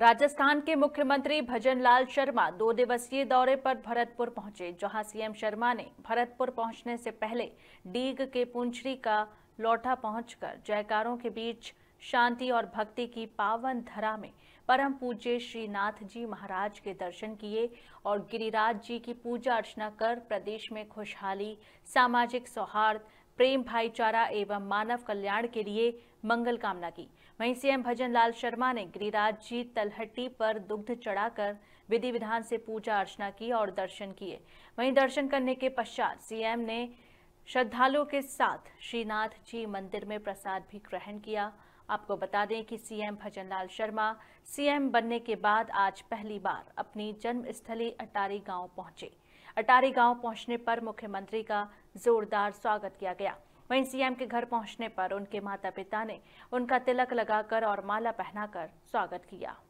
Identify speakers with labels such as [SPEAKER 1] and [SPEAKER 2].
[SPEAKER 1] राजस्थान के मुख्यमंत्री भजनलाल शर्मा दो दिवसीय दौरे पर भरतपुर पहुंचे जहां सीएम शर्मा ने भरतपुर पहुंचने से पहले डीग के पुंछरी का लौटा पहुंचकर जयकारों के बीच शांति और भक्ति की पावन धरा में परम पूज्य श्रीनाथ जी महाराज के दर्शन किए और गिरिराज जी की पूजा अर्चना कर प्रदेश में खुशहाली सामाजिक सौहार्द प्रेम भाईचारा एवं मानव कल्याण के लिए मंगल कामना की वहीं सीएम भजन लाल शर्मा ने गिरिराज जी तलहटी पर दुग्ध चढ़ाकर विधि विधान से पूजा अर्चना की और दर्शन किए वहीं दर्शन करने के पश्चात सीएम ने श्रद्धालुओं के साथ श्रीनाथ जी मंदिर में प्रसाद भी ग्रहण किया आपको बता दें कि सीएम भजन लाल शर्मा सीएम बनने के बाद आज पहली बार अपनी जन्मस्थली अटारी गांव पहुंचे अटारी गांव पहुंचने पर मुख्यमंत्री का जोरदार स्वागत किया गया वहीं सीएम के घर पहुंचने पर उनके माता पिता ने उनका तिलक लगाकर और माला पहनाकर स्वागत किया